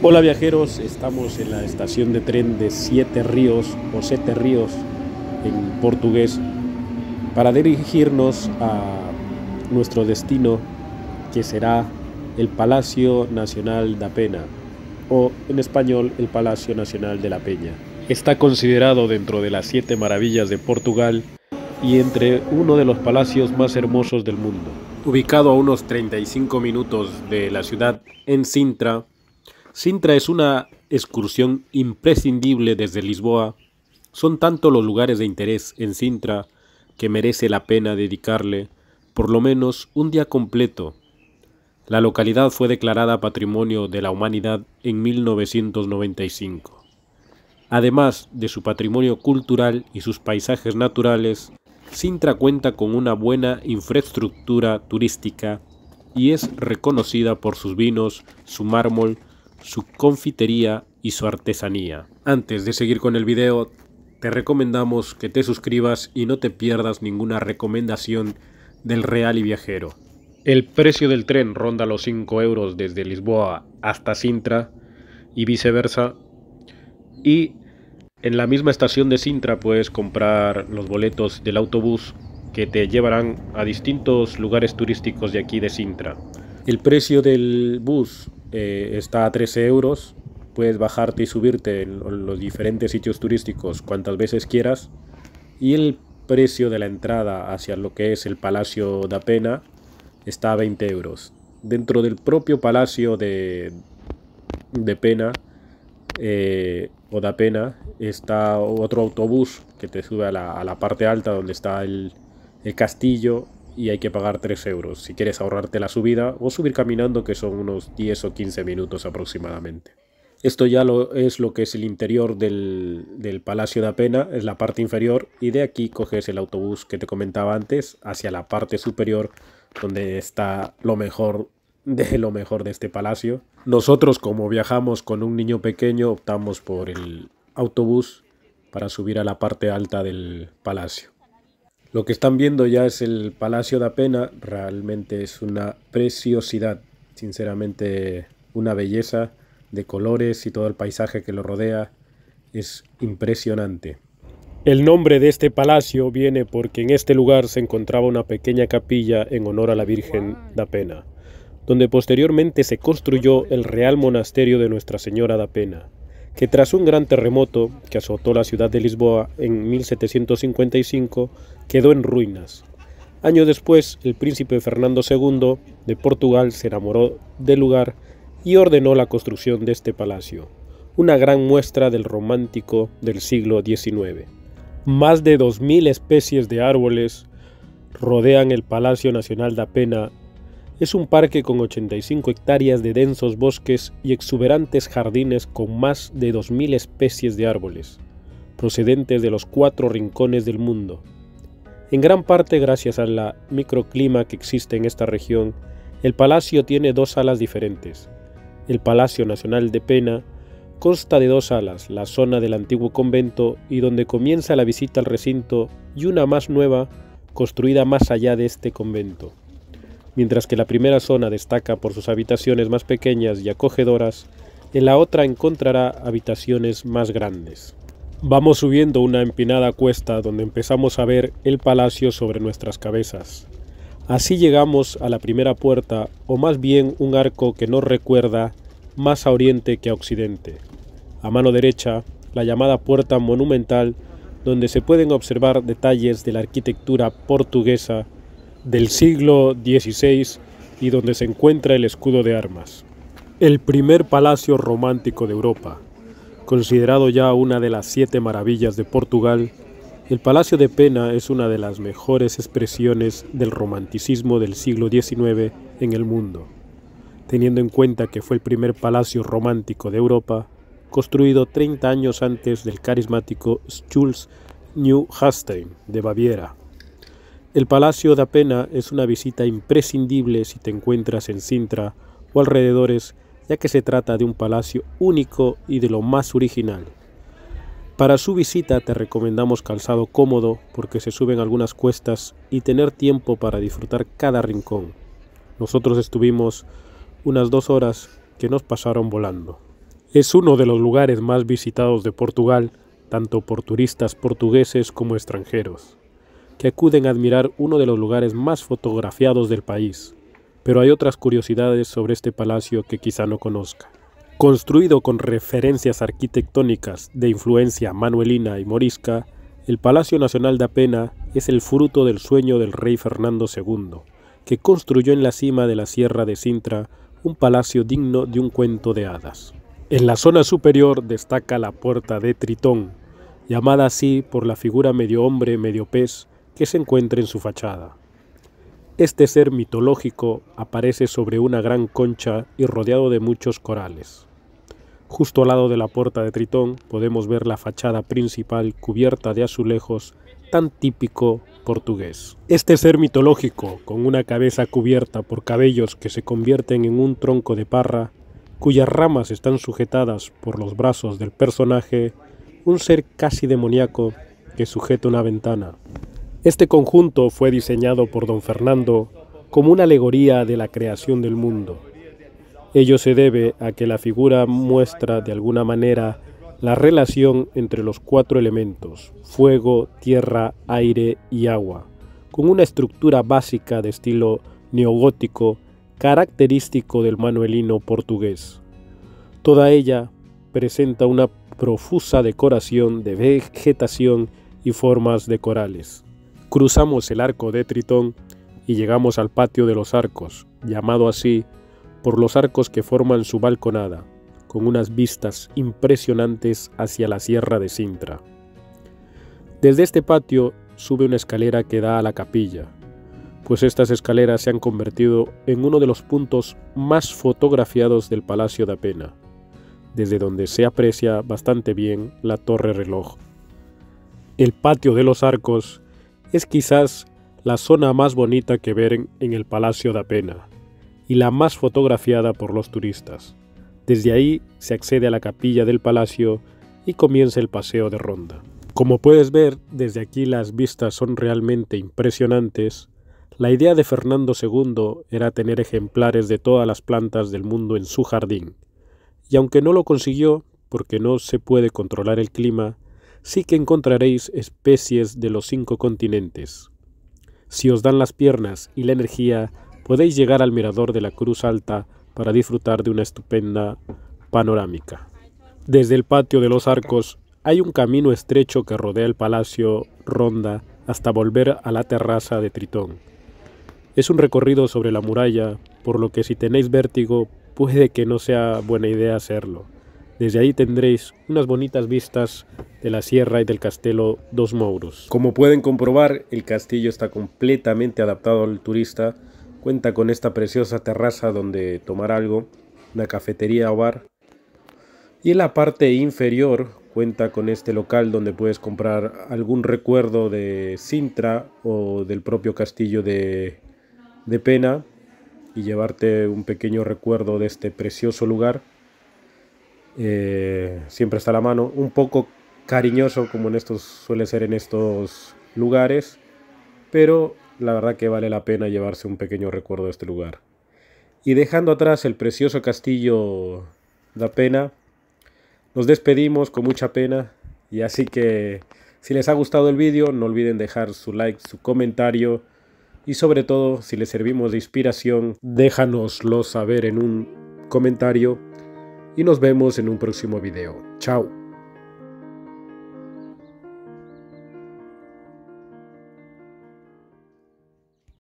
Hola viajeros, estamos en la estación de tren de Siete Ríos o Sete Ríos en portugués para dirigirnos a nuestro destino que será el Palacio Nacional da Pena o en español el Palacio Nacional de la Peña. Está considerado dentro de las siete maravillas de Portugal y entre uno de los palacios más hermosos del mundo. Ubicado a unos 35 minutos de la ciudad en Sintra, Sintra es una excursión imprescindible desde Lisboa. Son tantos los lugares de interés en Sintra que merece la pena dedicarle por lo menos un día completo. La localidad fue declarada Patrimonio de la Humanidad en 1995. Además de su patrimonio cultural y sus paisajes naturales, Sintra cuenta con una buena infraestructura turística y es reconocida por sus vinos, su mármol su confitería y su artesanía. Antes de seguir con el video, te recomendamos que te suscribas y no te pierdas ninguna recomendación del Real y Viajero. El precio del tren ronda los 5 euros desde Lisboa hasta Sintra y viceversa. Y en la misma estación de Sintra puedes comprar los boletos del autobús que te llevarán a distintos lugares turísticos de aquí de Sintra. El precio del bus eh, está a 13 euros. Puedes bajarte y subirte en los diferentes sitios turísticos cuantas veces quieras. Y el precio de la entrada hacia lo que es el Palacio da Pena está a 20 euros. Dentro del propio Palacio de, de Pena eh, o da Pena está otro autobús que te sube a la, parte alta donde está el, el castillo y hay que pagar 3 euros si quieres ahorrarte la subida o subir caminando que son unos 10 o 15 minutos aproximadamente. Esto ya lo, es lo que es el interior del, del Palacio de Apena, es la parte inferior y de aquí coges el autobús que te comentaba antes hacia la parte superior donde está lo mejor de lo mejor de este palacio. Nosotros como viajamos con un niño pequeño optamos por el autobús para subir a la parte alta del palacio. Lo que están viendo ya es el Palacio de Apena. realmente es una preciosidad, sinceramente una belleza de colores y todo el paisaje que lo rodea es impresionante. El nombre de este palacio viene porque en este lugar se encontraba una pequeña capilla en honor a la Virgen de Apena, donde posteriormente se construyó el Real Monasterio de Nuestra Señora de Apena que tras un gran terremoto que azotó la ciudad de Lisboa en 1755 quedó en ruinas. Año después, el príncipe Fernando II de Portugal se enamoró del lugar y ordenó la construcción de este palacio, una gran muestra del romántico del siglo XIX. Más de 2.000 especies de árboles rodean el Palacio Nacional de Apenas, es un parque con 85 hectáreas de densos bosques y exuberantes jardines con más de 2.000 especies de árboles, procedentes de los cuatro rincones del mundo. En gran parte gracias al microclima que existe en esta región, el palacio tiene dos alas diferentes. El Palacio Nacional de Pena consta de dos alas, la zona del antiguo convento y donde comienza la visita al recinto y una más nueva construida más allá de este convento. Mientras que la primera zona destaca por sus habitaciones más pequeñas y acogedoras, en la otra encontrará habitaciones más grandes. Vamos subiendo una empinada cuesta donde empezamos a ver el palacio sobre nuestras cabezas. Así llegamos a la primera puerta, o más bien un arco que nos recuerda más a oriente que a occidente. A mano derecha, la llamada puerta monumental, donde se pueden observar detalles de la arquitectura portuguesa del siglo XVI y donde se encuentra el escudo de armas. El primer palacio romántico de Europa, considerado ya una de las siete maravillas de Portugal, el Palacio de Pena es una de las mejores expresiones del romanticismo del siglo XIX en el mundo, teniendo en cuenta que fue el primer palacio romántico de Europa, construido 30 años antes del carismático Schulz New Hastein de Baviera. El Palacio de Apena es una visita imprescindible si te encuentras en Sintra o alrededores, ya que se trata de un palacio único y de lo más original. Para su visita te recomendamos calzado cómodo porque se suben algunas cuestas y tener tiempo para disfrutar cada rincón. Nosotros estuvimos unas dos horas que nos pasaron volando. Es uno de los lugares más visitados de Portugal, tanto por turistas portugueses como extranjeros que acuden a admirar uno de los lugares más fotografiados del país. Pero hay otras curiosidades sobre este palacio que quizá no conozca. Construido con referencias arquitectónicas de influencia manuelina y morisca, el Palacio Nacional de Apena es el fruto del sueño del rey Fernando II, que construyó en la cima de la Sierra de Sintra un palacio digno de un cuento de hadas. En la zona superior destaca la puerta de Tritón, llamada así por la figura medio hombre, medio pez, que se encuentra en su fachada. Este ser mitológico aparece sobre una gran concha y rodeado de muchos corales. Justo al lado de la puerta de Tritón podemos ver la fachada principal cubierta de azulejos tan típico portugués. Este ser mitológico, con una cabeza cubierta por cabellos que se convierten en un tronco de parra, cuyas ramas están sujetadas por los brazos del personaje, un ser casi demoníaco que sujeta una ventana, este conjunto fue diseñado por don Fernando como una alegoría de la creación del mundo. Ello se debe a que la figura muestra de alguna manera la relación entre los cuatro elementos, fuego, tierra, aire y agua, con una estructura básica de estilo neogótico característico del manuelino portugués. Toda ella presenta una profusa decoración de vegetación y formas de corales. Cruzamos el arco de Tritón y llegamos al patio de los arcos, llamado así por los arcos que forman su balconada, con unas vistas impresionantes hacia la sierra de Sintra. Desde este patio sube una escalera que da a la capilla, pues estas escaleras se han convertido en uno de los puntos más fotografiados del Palacio de Apenas, desde donde se aprecia bastante bien la torre reloj. El patio de los arcos es quizás la zona más bonita que ver en el Palacio de Apena y la más fotografiada por los turistas. Desde ahí se accede a la capilla del palacio y comienza el paseo de ronda. Como puedes ver, desde aquí las vistas son realmente impresionantes. La idea de Fernando II era tener ejemplares de todas las plantas del mundo en su jardín. Y aunque no lo consiguió, porque no se puede controlar el clima, sí que encontraréis especies de los cinco continentes. Si os dan las piernas y la energía, podéis llegar al mirador de la Cruz Alta para disfrutar de una estupenda panorámica. Desde el patio de los arcos hay un camino estrecho que rodea el palacio Ronda hasta volver a la terraza de Tritón. Es un recorrido sobre la muralla, por lo que si tenéis vértigo puede que no sea buena idea hacerlo. Desde ahí tendréis unas bonitas vistas de la sierra y del castelo Dos Mouros. Como pueden comprobar, el castillo está completamente adaptado al turista. Cuenta con esta preciosa terraza donde tomar algo, una cafetería o bar. Y en la parte inferior cuenta con este local donde puedes comprar algún recuerdo de Sintra o del propio castillo de, de Pena y llevarte un pequeño recuerdo de este precioso lugar. Eh, siempre está la mano, un poco cariñoso como en estos suele ser en estos lugares, pero la verdad que vale la pena llevarse un pequeño recuerdo de este lugar. Y dejando atrás el precioso castillo da pena, nos despedimos con mucha pena y así que si les ha gustado el vídeo no olviden dejar su like, su comentario y sobre todo si les servimos de inspiración déjanoslo saber en un comentario y nos vemos en un próximo video. Chao.